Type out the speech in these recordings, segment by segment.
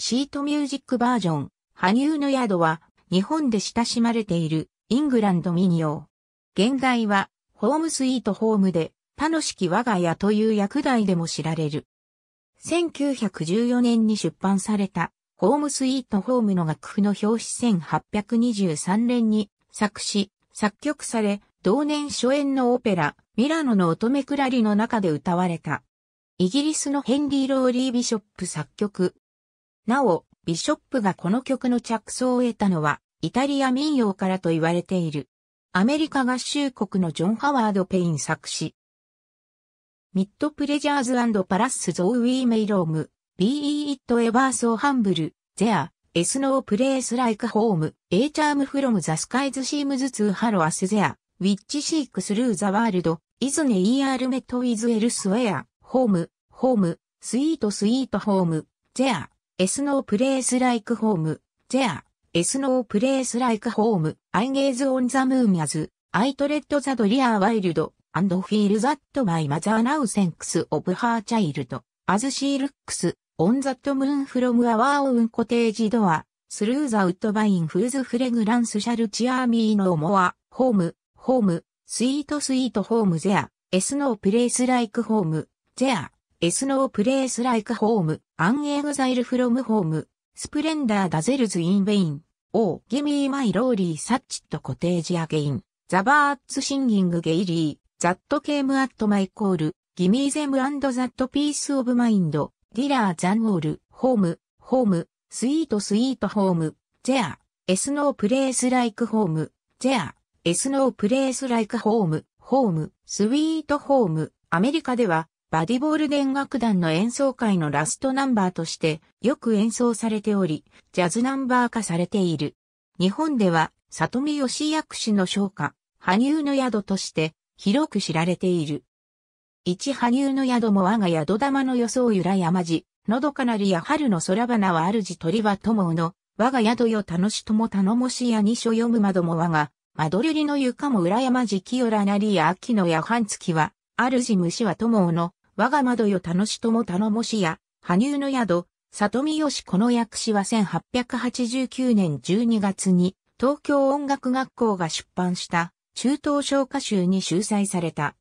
シートミュージックバージョン、羽生の宿は、日本で親しまれている、イングランド民謡。現代は、ホームスイートホームで、楽の式我が家という役題でも知られる。1914年に出版された、ホームスイートホームの楽譜の表紙1823年に、作詞、作曲され、同年初演のオペラ、ミラノの乙女クラリの中で歌われた。イギリスのヘンリー・ローリー・ビショップ作曲、なお、ビショップがこの曲の着想を得たのは、イタリア民謡からと言われている。アメリカ合衆国のジョン・ハワード・ペイン作詞。ミッド・プレジャーズパラス・ゾウ・ウィー・メイローム、ビー・イット・エバー・ソー・ハンブル、ゼア、エスノー・プレイス・ライク・ホーム、エイ・チャーム・フロム・ザ・スカイズ・シームズ・ツー・ハロアス・ゼア、ウィッチ・シーク・スルー・ザ・ワールド、イズネ・イアール・メット・ィズ・エルスウェア、ホーム、ホーム、スイート・スイート・ホーム、ゼア、S no place like home, there, S no place like home, I gaze on the moon as, I tread the drear wild, and feel that my mother now thinks of her child, as she looks, on that moon from our own cottage door, through the woodbine whose fragrance shall cheer me no more, home, home, sweet sweet home there, S no place like home, there, S no place like home, アンエグザイルフロムホーム、スプレンダーダゼルズインベイン、オー、ゲミーマイローリーサッチットコテージアゲイン、ザバーッツシンギングゲイリー、ザットケームアットマイコール、ギミーゼムアンドザットピースオブマインド、ディラーザンオール、ホーム、ホーム、スイートスイートホーム、ゼア、エスノープレイスライクホーム、ゼア、エスノープレイスライクホーム、ホーム、スイートホーム、アメリカでは、バディボール電楽団の演奏会のラストナンバーとしてよく演奏されており、ジャズナンバー化されている。日本では、里見義役氏の唱歌、羽生の宿として広く知られている。一羽生の宿も我が宿玉の予想ゆら山路、のどかなりや春の空花は主鳥は友の、我が宿よ楽しとも頼もしやに書読む窓も我が、間取りの床も裏山時清らなりや秋の夜半月は、主虫は友の、我が窓よ楽しとも頼もしや、羽生の宿、里見よしこの訳詞は1889年12月に東京音楽学校が出版した中東小歌集に収載された。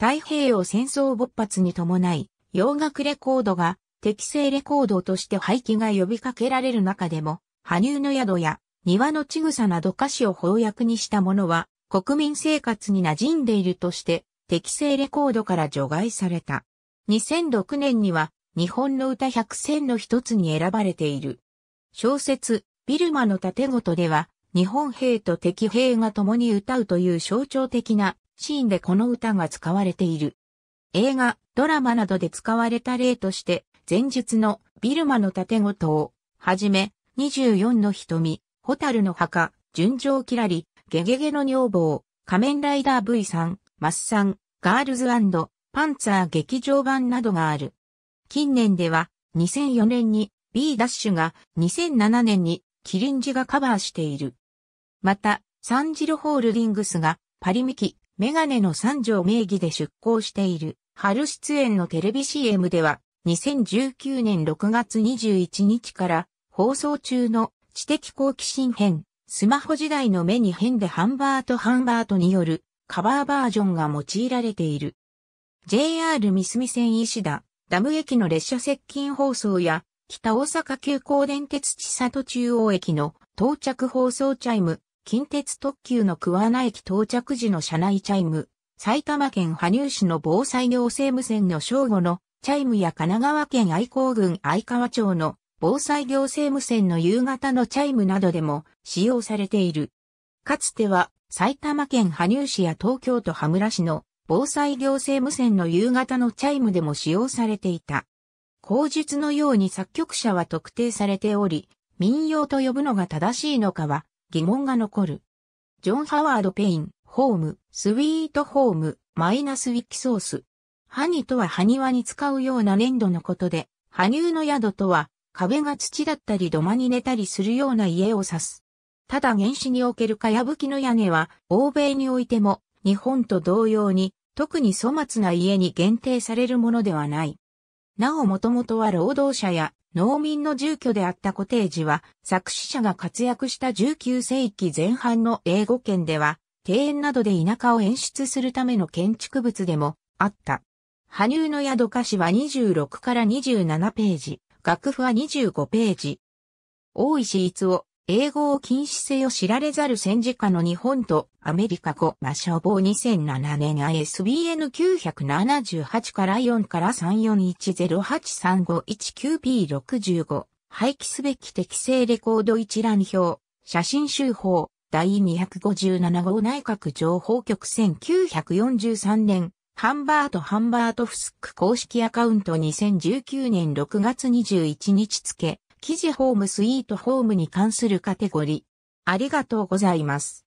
太平洋戦争勃発に伴い、洋楽レコードが適正レコードとして廃棄が呼びかけられる中でも、羽生の宿や庭のちぐさなど歌詞を翻訳にしたものは国民生活に馴染んでいるとして適正レコードから除外された。2006年には日本の歌100選の一つに選ばれている。小説、ビルマの盾事では、日本兵と敵兵が共に歌うという象徴的なシーンでこの歌が使われている。映画、ドラマなどで使われた例として、前述のビルマの盾事を、はじめ、24の瞳、ホタルの墓、純情キラリ、ゲゲゲの女房、仮面ライダー V さん、マスさん、ガールズパンツァー劇場版などがある。近年では2004年に B ダッシュが2007年にキリンジがカバーしている。また、サンジルホールディングスがパリミキ、メガネの三条名義で出向している春出演のテレビ CM では2019年6月21日から放送中の知的好奇心編、スマホ時代の目に変でハンバート・ハンバートによるカバーバージョンが用いられている。JR 三隅線石田、ダム駅の列車接近放送や、北大阪急行電鉄千里中央駅の到着放送チャイム、近鉄特急の桑名駅到着時の車内チャイム、埼玉県羽生市の防災行政無線の正午のチャイムや神奈川県愛好郡愛川町の防災行政無線の夕方のチャイムなどでも使用されている。かつては埼玉県羽生市や東京都羽村市の防災行政無線の夕方のチャイムでも使用されていた。口述のように作曲者は特定されており、民謡と呼ぶのが正しいのかは疑問が残る。ジョン・ハワード・ペイン、ホーム、スウィート・ホーム、マイナス・ウィッキソース。ハニとは埴輪に使うような粘土のことで、羽生の宿とは壁が土だったり土間に寝たりするような家を指す。ただ原始におけるかやぶきの屋根は、欧米においても、日本と同様に、特に粗末な家に限定されるものではない。なおもともとは労働者や農民の住居であったコテージは、作詞者が活躍した19世紀前半の英語圏では、庭園などで田舎を演出するための建築物でもあった。羽生の宿歌詞は26から27ページ、楽譜は25ページ。大石逸夫、英語を禁止せよ知られざる戦時下の日本とアメリカ語魔消防2007年 ISBN 978から4から 34108351P65 廃棄すべき適正レコード一覧表写真集法第257号内閣情報局1943年ハンバート・ハンバート・フスック公式アカウント2019年6月21日付記事ホームスイートホームに関するカテゴリー。ありがとうございます。